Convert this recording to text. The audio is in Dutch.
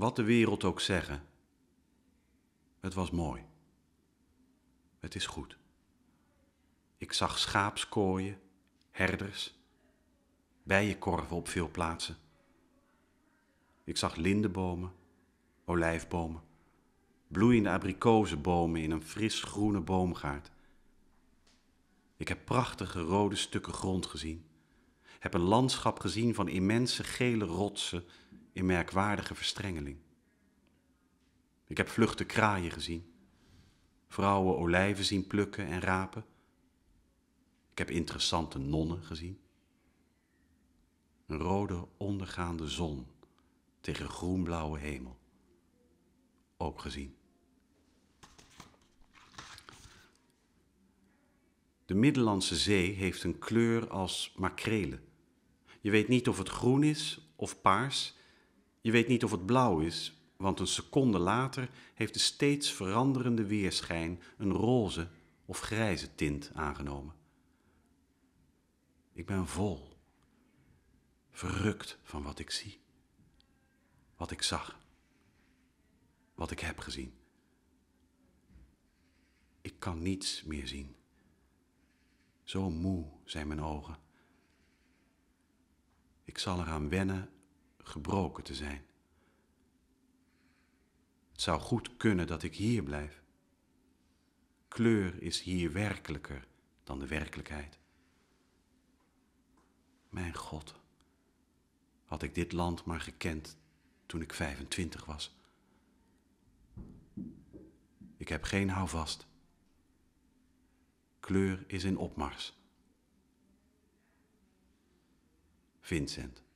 Wat de wereld ook zeggen, het was mooi. Het is goed. Ik zag schaapskooien, herders, bijenkorven op veel plaatsen. Ik zag lindenbomen, olijfbomen, bloeiende abrikozenbomen in een fris groene boomgaard. Ik heb prachtige rode stukken grond gezien. Heb een landschap gezien van immense gele rotsen in merkwaardige verstrengeling. Ik heb vluchten kraaien gezien, vrouwen olijven zien plukken en rapen. Ik heb interessante nonnen gezien. Een rode ondergaande zon tegen groenblauwe hemel. Ook gezien. De Middellandse Zee heeft een kleur als makrelen. Je weet niet of het groen is of paars je weet niet of het blauw is, want een seconde later heeft de steeds veranderende weerschijn een roze of grijze tint aangenomen. Ik ben vol, verrukt van wat ik zie, wat ik zag, wat ik heb gezien. Ik kan niets meer zien. Zo moe zijn mijn ogen. Ik zal eraan wennen gebroken te zijn. Het zou goed kunnen dat ik hier blijf. Kleur is hier werkelijker dan de werkelijkheid. Mijn God, had ik dit land maar gekend toen ik 25 was. Ik heb geen houvast. Kleur is in opmars. Vincent.